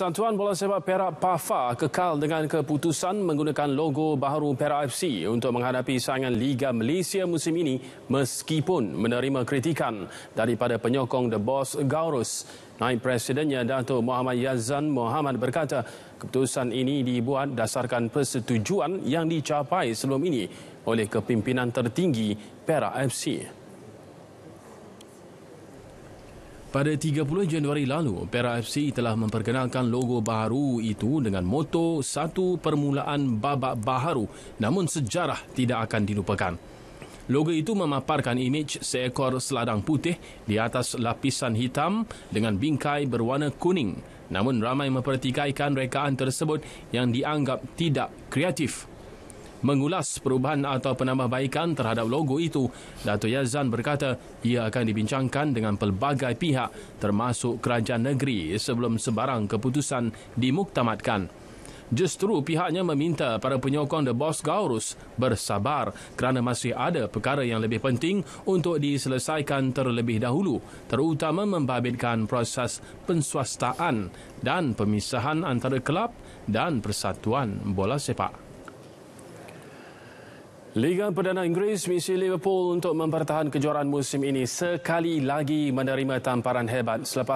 Santuan Bola Sepak Perak PAFA kekal dengan keputusan menggunakan logo baru Perak FC untuk menghadapi saingan Liga Malaysia musim ini meskipun menerima kritikan daripada penyokong The Boss Gaurus. Naib Presidennya Dato' Muhammad Yazan Muhammad berkata keputusan ini dibuat dasarkan persetujuan yang dicapai sebelum ini oleh kepimpinan tertinggi Perak FC. Pada 30 Januari lalu, Perak FC telah memperkenalkan logo baru itu dengan moto satu permulaan babak baharu namun sejarah tidak akan dilupakan. Logo itu memaparkan imej seekor seladang putih di atas lapisan hitam dengan bingkai berwarna kuning. Namun ramai mempertikaikan rekaan tersebut yang dianggap tidak kreatif Mengulas perubahan atau penambahbaikan terhadap logo itu, Dato Yazan berkata ia akan dibincangkan dengan pelbagai pihak termasuk kerajaan negeri sebelum sebarang keputusan dimuktamadkan. Justru pihaknya meminta para penyokong The Boss Gaurus bersabar kerana masih ada perkara yang lebih penting untuk diselesaikan terlebih dahulu, terutama membabitkan proses pensuastaan dan pemisahan antara kelab dan persatuan bola sepak. Liga Perdana Inggeris misi Liverpool untuk mempertahankan kejuaraan musim ini sekali lagi menerima tamparan hebat selepas